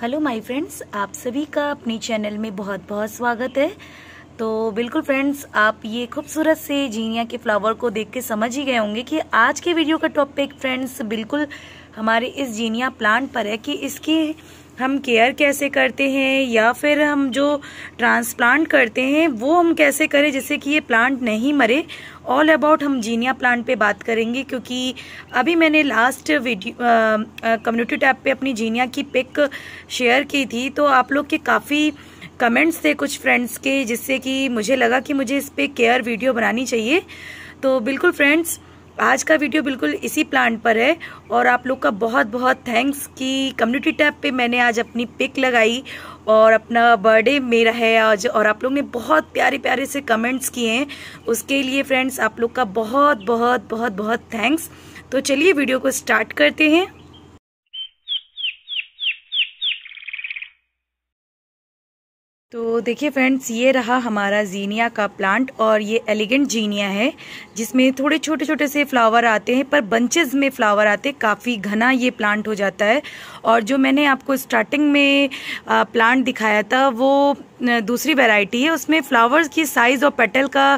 Hello my friends आप सभी का अपने चैनल में बहुत बहुत स्वागत है तो बिल्कुल फ्रेंड्स आप ये खूबसूरत से जीनिया के फ्लावर को देख के समझ ही गए होंगे कि आज के वीडियो का टॉपिक फ्रेंड्स बिल्कुल हमारे इस जीनिया प्लांट पर है कि इसकी हम केयर कैसे करते हैं या फिर हम जो ट्रांसप्लांट करते हैं वो हम कैसे करें जिससे कि ये प्लांट नहीं मरे ऑल अबाउट हम जीनिया प्लांट पे बात करेंगे क्योंकि अभी मैंने लास्ट वीडियो कम्युनिटी टैब पे अपनी जीनिया की पिक शेयर की थी तो आप लोग के काफ़ी कमेंट्स थे कुछ फ्रेंड्स के जिससे कि मुझे लगा कि मुझे इस पर केयर वीडियो बनानी चाहिए तो बिल्कुल फ्रेंड्स आज का वीडियो बिल्कुल इसी प्लांट पर है और आप लोग का बहुत बहुत थैंक्स कि कम्युनिटी टैब पे मैंने आज अपनी पिक लगाई और अपना बर्थडे मेरा है आज और आप लोग ने बहुत प्यारे प्यारे से कमेंट्स किए हैं उसके लिए फ्रेंड्स आप लोग का बहुत बहुत बहुत बहुत थैंक्स तो चलिए वीडियो को स्टार्ट करते हैं तो देखिए फ्रेंड्स ये रहा हमारा जीनिया का प्लांट और ये एलिगेंट जीनिया है जिसमें थोड़े छोटे छोटे से फ्लावर आते हैं पर बंचेज में फ्लावर आते हैं काफ़ी घना ये प्लांट हो जाता है और जो मैंने आपको स्टार्टिंग में प्लांट दिखाया था वो दूसरी वैरायटी है उसमें फ्लावर्स की साइज़ और पेटल का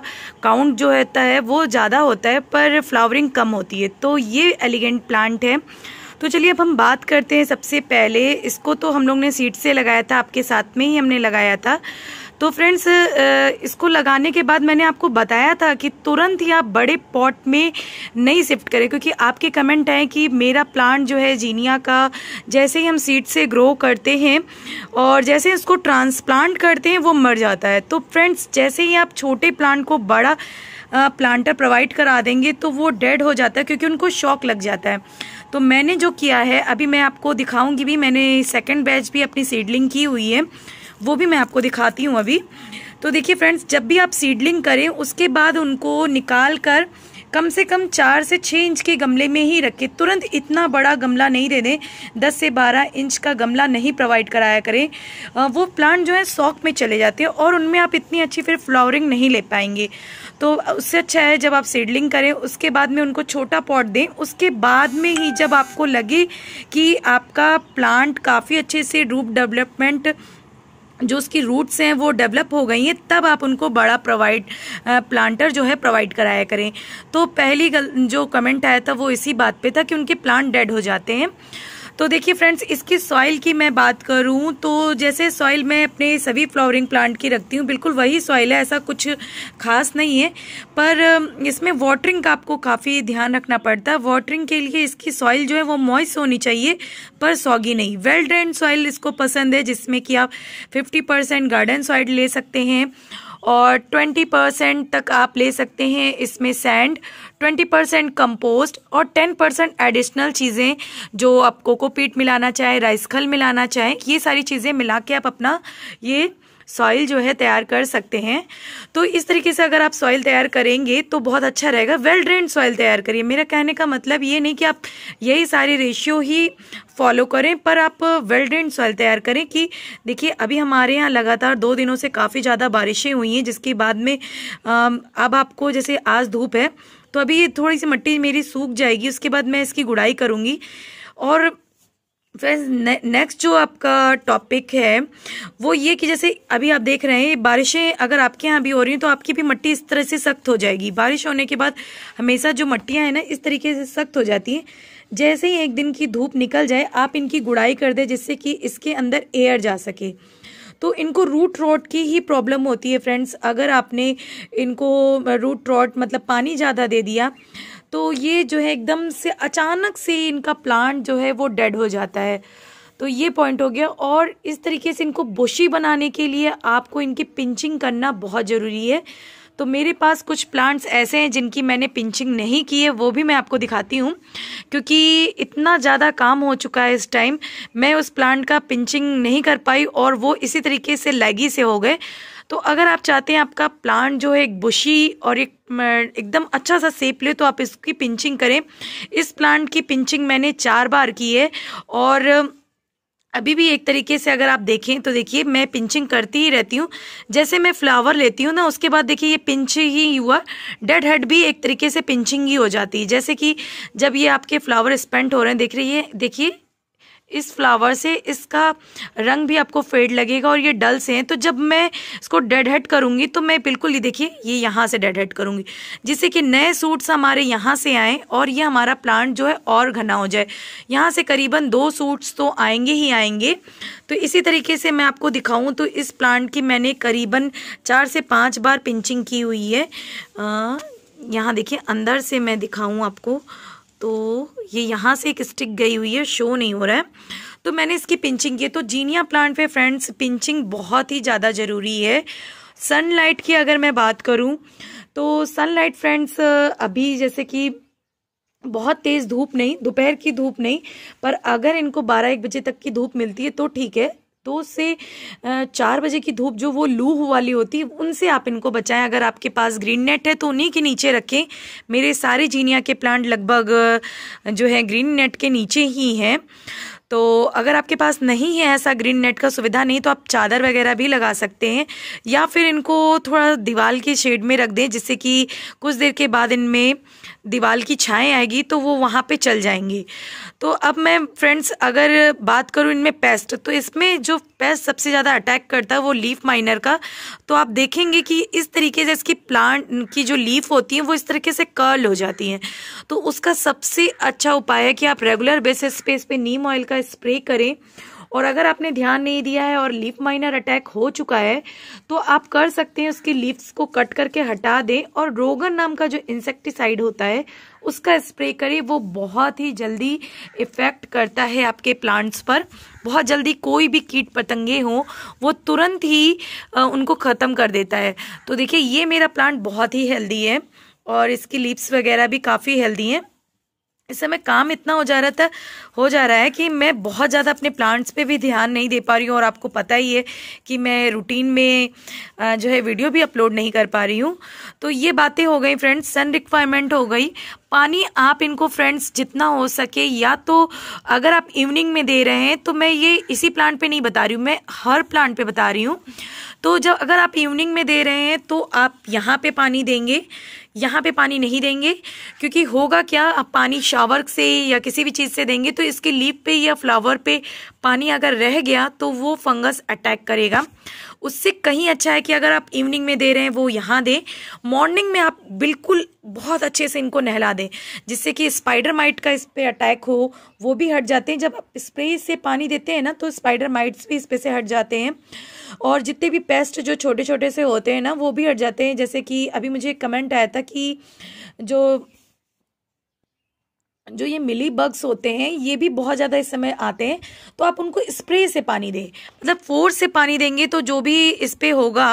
काउंट जो होता है वो ज़्यादा होता है पर फ्लावरिंग कम होती है तो ये एलिगेंट प्लांट है तो चलिए अब हम बात करते हैं सबसे पहले इसको तो हम लोग ने सीट से लगाया था आपके साथ में ही हमने लगाया था तो फ्रेंड्स इसको लगाने के बाद मैंने आपको बताया था कि तुरंत ही आप बड़े पॉट में नहीं शिफ्ट करें क्योंकि आपके कमेंट आए कि मेरा प्लांट जो है जीनिया का जैसे ही हम सीड से ग्रो करते हैं और जैसे इसको ट्रांसप्लांट करते हैं वो मर जाता है तो फ्रेंड्स जैसे ही आप छोटे प्लांट को बड़ा प्लांटर प्रोवाइड करा देंगे तो वो डेड हो जाता है क्योंकि उनको शॉक लग जाता है तो मैंने जो किया है अभी मैं आपको दिखाऊंगी भी मैंने सेकंड बैच भी अपनी सीडलिंग की हुई है वो भी मैं आपको दिखाती हूँ अभी तो देखिए फ्रेंड्स जब भी आप सीडलिंग करें उसके बाद उनको निकाल कर कम से कम चार से छः इंच के गमले में ही रखें तुरंत इतना बड़ा गमला नहीं दे दें दस से बारह इंच का गमला नहीं प्रोवाइड कराया करें वो प्लांट जो है सॉक में चले जाते हैं और उनमें आप इतनी अच्छी फिर फ्लावरिंग नहीं ले पाएंगे तो उससे अच्छा है जब आप सीडलिंग करें उसके बाद में उनको छोटा पॉट दें उसके बाद में ही जब आपको लगे कि आपका प्लांट काफ़ी अच्छे से रूप डेवलपमेंट जो उसकी रूट्स हैं वो डेवलप हो गई हैं तब आप उनको बड़ा प्रोवाइड प्लांटर जो है प्रोवाइड कराया करें तो पहली गल, जो कमेंट आया था वो इसी बात पे था कि उनके प्लांट डेड हो जाते हैं तो देखिए फ्रेंड्स इसकी सॉइल की मैं बात करूँ तो जैसे सॉइल मैं अपने सभी फ्लावरिंग प्लांट की रखती हूँ बिल्कुल वही सॉइल है ऐसा कुछ खास नहीं है पर इसमें वाटरिंग का आपको काफ़ी ध्यान रखना पड़ता है वाटरिंग के लिए इसकी सॉइल जो है वो मॉइस होनी चाहिए पर सॉगी नहीं वेल ड्रेन सॉइल इसको पसंद है जिसमें कि आप फिफ्टी परसेंट गार्डन सॉइल ले सकते हैं और ट्वेंटी परसेंट तक आप ले सकते हैं इसमें सैंड ट्वेंटी परसेंट कम्पोस्ट और टेन परसेंट एडिशनल चीज़ें जो आप कोकोपीट मिलाना चाहे राइस खल मिलाना चाहें ये सारी चीज़ें मिला के आप अपना ये सॉइल जो है तैयार कर सकते हैं तो इस तरीके से अगर आप सॉइल तैयार करेंगे तो बहुत अच्छा रहेगा वेल ड्रेन सॉइल तैयार करिए मेरा कहने का मतलब ये नहीं कि आप यही सारी रेशियो ही फॉलो करें पर आप वेल ड्रेन सॉइल तैयार करें कि देखिए अभी हमारे यहाँ लगातार दो दिनों से काफ़ी ज़्यादा बारिशें हुई हैं जिसके बाद में अब आपको जैसे आज धूप है तो अभी ये थोड़ी सी मट्टी मेरी सूख जाएगी उसके बाद मैं इसकी गुड़ाई करूँगी और फ्रेंड्स ने, नेक्स्ट जो आपका टॉपिक है वो ये कि जैसे अभी आप देख रहे हैं बारिशें अगर आपके यहाँ भी हो रही हैं तो आपकी भी मट्टी इस तरह से सख्त हो जाएगी बारिश होने के बाद हमेशा जो मट्टियाँ हैं ना इस तरीके से सख्त हो जाती हैं जैसे ही एक दिन की धूप निकल जाए आप इनकी गुड़ाई कर दें जिससे कि इसके अंदर एयर जा सके तो इनको रूट रोट की ही प्रॉब्लम होती है फ्रेंड्स अगर आपने इनको रूट रोट मतलब पानी ज़्यादा दे दिया तो ये जो है एकदम से अचानक से इनका प्लांट जो है वो डेड हो जाता है तो ये पॉइंट हो गया और इस तरीके से इनको बोशी बनाने के लिए आपको इनकी पिंचिंग करना बहुत ज़रूरी है तो मेरे पास कुछ प्लांट्स ऐसे हैं जिनकी मैंने पिंचिंग नहीं की है वो भी मैं आपको दिखाती हूँ क्योंकि इतना ज़्यादा काम हो चुका है इस टाइम मैं उस प्लांट का पिंचिंग नहीं कर पाई और वो इसी तरीके से लैगी से हो गए तो अगर आप चाहते हैं आपका प्लांट जो है एक बुशी और एक एकदम अच्छा सा सेप ले तो आप इसकी पिंचिंग करें इस प्लांट की पिंचिंग मैंने चार बार की है और अभी भी एक तरीके से अगर आप देखें तो देखिए मैं पिंचिंग करती ही रहती हूँ जैसे मैं फ्लावर लेती हूँ ना उसके बाद देखिए ये पिंच ही हुआ डेड हेड भी एक तरीके से पिंचिंग ही हो जाती है जैसे कि जब ये आपके फ्लावर स्पेंट हो रहे हैं देख रही है देखिए इस फ्लावर से इसका रंग भी आपको फेड लगेगा और ये डल से हैं तो जब मैं इसको डेड हेड करूँगी तो मैं बिल्कुल ये देखिए ये यहाँ से डेड हेड करूँगी जिससे कि नए सूट्स हमारे यहाँ से आएँ और ये हमारा प्लांट जो है और घना हो जाए यहाँ से करीबन दो सूट्स तो आएंगे ही आएंगे तो इसी तरीके से मैं आपको दिखाऊँ तो इस प्लांट की मैंने करीबन चार से पाँच बार पिंचिंग की हुई है यहाँ देखिए अंदर से मैं दिखाऊँ आपको तो ये यहाँ से एक स्टिक गई हुई है शो नहीं हो रहा है तो मैंने इसकी पिंचिंग की है तो जीनिया प्लांट पे फ्रेंड्स पिंचिंग बहुत ही ज़्यादा ज़रूरी है सनलाइट की अगर मैं बात करूँ तो सनलाइट फ्रेंड्स अभी जैसे कि बहुत तेज़ धूप नहीं दोपहर की धूप नहीं पर अगर इनको बारह एक बजे तक की धूप मिलती है तो ठीक है दो से चार बजे की धूप जो वो लू वाली होती है उनसे आप इनको बचाएं अगर आपके पास ग्रीन नेट है तो उन्हीं के नीचे रखें मेरे सारे जीनिया के प्लांट लगभग जो है ग्रीन नेट के नीचे ही हैं तो अगर आपके पास नहीं है ऐसा ग्रीन नेट का सुविधा नहीं तो आप चादर वगैरह भी लगा सकते हैं या फिर इनको थोड़ा दीवाल के शेड में रख दें जिससे कि कुछ देर के बाद इनमें दीवार की छाएँ आएगी तो वो वहाँ पे चल जाएंगी तो अब मैं फ्रेंड्स अगर बात करूँ इनमें पेस्ट तो इसमें जो पेस्ट सबसे ज़्यादा अटैक करता है वो लीफ माइनर का तो आप देखेंगे कि इस तरीके से इसकी प्लांट की जो लीफ होती है वो इस तरीके से कर्ल हो जाती हैं तो उसका सबसे अच्छा उपाय है कि आप रेगुलर बेसिस पे इस पर नीम ऑयल का स्प्रे करें और अगर आपने ध्यान नहीं दिया है और लीफ माइनर अटैक हो चुका है तो आप कर सकते हैं उसकी लीव्स को कट करके हटा दें और रोगन नाम का जो इंसेक्टिसाइड होता है उसका स्प्रे करें वो बहुत ही जल्दी इफ़ेक्ट करता है आपके प्लांट्स पर बहुत जल्दी कोई भी कीट पतंगे हों वो तुरंत ही उनको ख़त्म कर देता है तो देखिए ये मेरा प्लांट बहुत ही हेल्दी है और इसकी लिप्स वगैरह भी काफ़ी हेल्दी हैं इस समय काम इतना हो जा रहा था हो जा रहा है कि मैं बहुत ज़्यादा अपने प्लांट्स पे भी ध्यान नहीं दे पा रही हूँ और आपको पता ही है कि मैं रूटीन में जो है वीडियो भी अपलोड नहीं कर पा रही हूँ तो ये बातें हो गई फ्रेंड्स सन रिक्वायरमेंट हो गई पानी आप इनको फ्रेंड्स जितना हो सके या तो अगर आप इवनिंग में दे रहे हैं तो मैं ये इसी प्लांट पर नहीं बता रही हूँ मैं हर प्लांट पर बता रही हूँ तो जब अगर आप इवनिंग में दे रहे हैं तो आप यहाँ पर पानी देंगे यहाँ पे पानी नहीं देंगे क्योंकि होगा क्या आप पानी शावर से या किसी भी चीज़ से देंगे तो इसके लीप पे या फ्लावर पे पानी अगर रह गया तो वो फंगस अटैक करेगा उससे कहीं अच्छा है कि अगर आप इवनिंग में दे रहे हैं वो यहाँ दें मॉर्निंग में आप बिल्कुल बहुत अच्छे से इनको नहला दें जिससे कि स्पाइडर माइट का इस पर अटैक हो वो भी हट जाते हैं जब आप स्प्रे से पानी देते हैं ना तो स्पाइडर माइट्स भी इस पर से हट जाते हैं और जितने भी पेस्ट जो छोटे छोटे से होते हैं ना वो भी हट जाते हैं जैसे कि अभी मुझे एक कमेंट आया था कि जो जो ये मिली बग्स होते हैं ये भी बहुत ज़्यादा इस समय आते हैं तो आप उनको स्प्रे से पानी दें मतलब फोर्स से पानी देंगे तो जो भी इस पर होगा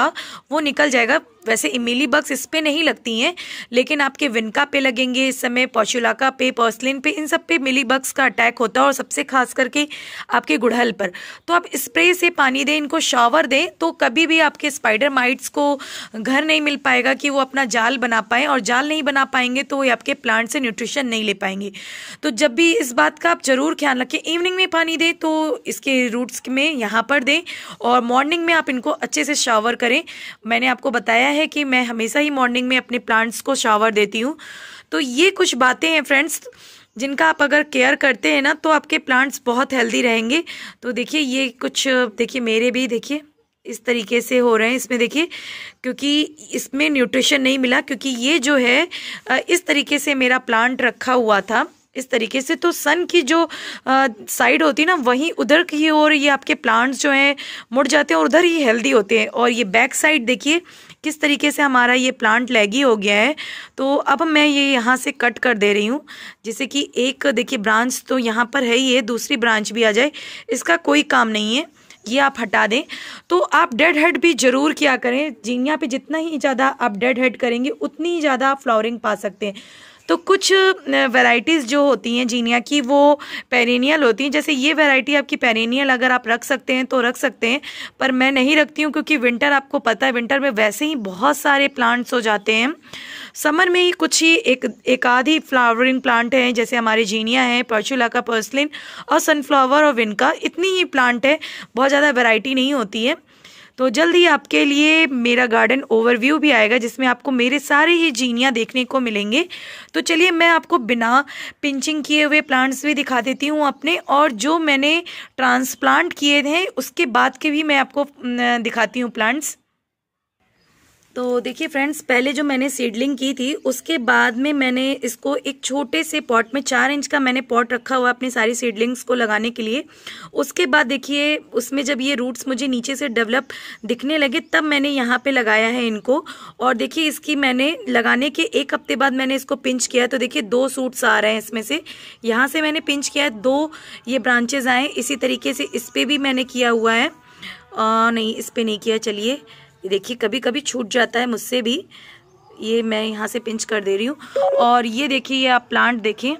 वो निकल जाएगा वैसे इमेली बग्स इस पर नहीं लगती हैं लेकिन आपके विनका पे लगेंगे इस समय पॉशुलाका पे पर्सलिन पे इन सब पे मिली बग्स का अटैक होता है और सबसे खास करके आपके गुड़हल पर तो आप स्प्रे से पानी दें इनको शावर दें तो कभी भी आपके स्पाइडर माइट्स को घर नहीं मिल पाएगा कि वो अपना जाल बना पाएँ और जाल नहीं बना पाएंगे तो वो आपके प्लांट से न्यूट्रिशन नहीं ले पाएंगे तो जब भी इस बात का आप ज़रूर ख्याल रखें इवनिंग में पानी दें तो इसके रूट्स में यहाँ पर दें और मॉर्निंग में आप इनको अच्छे से शावर करें मैंने आपको बताया है कि मैं हमेशा ही मॉर्निंग में अपने प्लांट्स को शावर देती हूँ तो ये कुछ बातें हैं फ्रेंड्स जिनका आप अगर केयर करते हैं ना तो आपके प्लांट्स बहुत हेल्दी रहेंगे तो देखिए ये कुछ देखिए मेरे भी देखिए इस तरीके से हो रहे हैं इसमें देखिए क्योंकि इसमें न्यूट्रिशन नहीं मिला क्योंकि ये जो है इस तरीके से मेरा प्लांट रखा हुआ था इस तरीके से तो सन की जो साइड होती है ना वहीं उधर की ओर ये आपके प्लांट्स जो हैं मुड़ जाते हैं और उधर ही हेल्दी होते हैं और ये बैक साइड देखिए किस तरीके से हमारा ये प्लांट लैगी हो गया है तो अब मैं ये यहाँ से कट कर दे रही हूँ जैसे कि एक देखिए ब्रांच तो यहाँ पर है ही है दूसरी ब्रांच भी आ जाए इसका कोई काम नहीं है ये आप हटा दें तो आप डेड हेड भी ज़रूर किया करें जीनिया पे जितना ही ज़्यादा आप डेड हेड करेंगे उतनी ही ज़्यादा आप फ्लावरिंग पा सकते हैं तो कुछ वेराइटीज़ जो होती हैं जीनिया की वो पेरेनियल होती हैं जैसे ये वेराइटी आपकी पेरेनियल अगर आप रख सकते हैं तो रख सकते हैं पर मैं नहीं रखती हूँ क्योंकि विंटर आपको पता है विंटर में वैसे ही बहुत सारे प्लांट्स हो जाते हैं समर में ही कुछ ही एक एक आधी फ्लावरिंग प्लांट हैं जैसे हमारे जीनिया है पर्चुला का पर्सलिन और सनफ्लावर और विनका इतनी ही प्लांट है बहुत ज़्यादा वेराइटी नहीं होती है तो जल्द ही आपके लिए मेरा गार्डन ओवरव्यू भी आएगा जिसमें आपको मेरे सारे ही जीनियाँ देखने को मिलेंगे तो चलिए मैं आपको बिना पिंचिंग किए हुए प्लांट्स भी दिखा देती हूँ अपने और जो मैंने ट्रांसप्लांट किए हैं उसके बाद के भी मैं आपको दिखाती हूँ प्लांट्स तो देखिए फ्रेंड्स पहले जो मैंने सीडलिंग की थी उसके बाद में मैंने इसको एक छोटे से पॉट में चार इंच का मैंने पॉट रखा हुआ अपनी सारी सीडलिंग्स को लगाने के लिए उसके बाद देखिए उसमें जब ये रूट्स मुझे नीचे से डेवलप दिखने लगे तब मैंने यहाँ पे लगाया है इनको और देखिए इसकी मैंने लगाने के एक हफ्ते बाद मैंने इसको पिंच किया तो देखिए दो सूट्स आ रहे हैं इसमें से यहाँ से मैंने पिंच किया है दो ये ब्रांचेज आए इसी तरीके से इस पर भी मैंने किया हुआ है आ, नहीं इस पर नहीं किया चलिए ये देखिए कभी कभी छूट जाता है मुझसे भी ये मैं यहाँ से पिंच कर दे रही हूँ और ये देखिए ये आप प्लांट देखें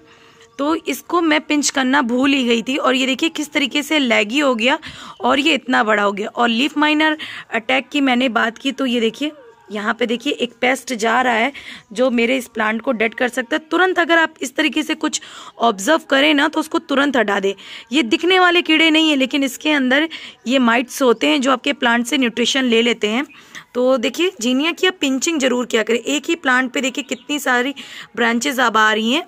तो इसको मैं पिंच करना भूल ही गई थी और ये देखिए किस तरीके से लैगी हो गया और ये इतना बड़ा हो गया और लीफ माइनर अटैक की मैंने बात की तो ये देखिए यहाँ पे देखिए एक पेस्ट जा रहा है जो मेरे इस प्लांट को डेड कर सकता है तुरंत अगर आप इस तरीके से कुछ ऑब्जर्व करें ना तो उसको तुरंत हटा दे ये दिखने वाले कीड़े नहीं है लेकिन इसके अंदर ये माइट्स होते हैं जो आपके प्लांट से न्यूट्रिशन ले लेते हैं तो देखिए जीनिया की आप पिंचिंग जरूर क्या करें एक ही प्लांट पे देखिए कितनी सारी ब्रांचेज अब आ रही हैं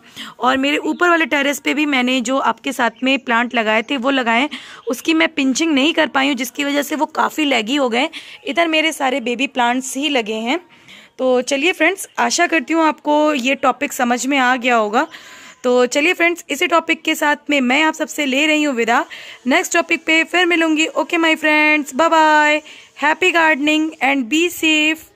और मेरे ऊपर वाले टेरेस पे भी मैंने जो आपके साथ में प्लांट लगाए थे वो लगाए उसकी मैं पिंचिंग नहीं कर पाई हूँ जिसकी वजह से वो काफ़ी लैगी हो गए इधर मेरे सारे बेबी प्लांट्स ही लगे हैं तो चलिए फ्रेंड्स आशा करती हूँ आपको ये टॉपिक समझ में आ गया होगा तो चलिए फ्रेंड्स इसी टॉपिक के साथ में मैं आप सबसे ले रही हूँ विदा नेक्स्ट टॉपिक पे फिर मिलूंगी okay my friends bye bye Happy gardening and be safe.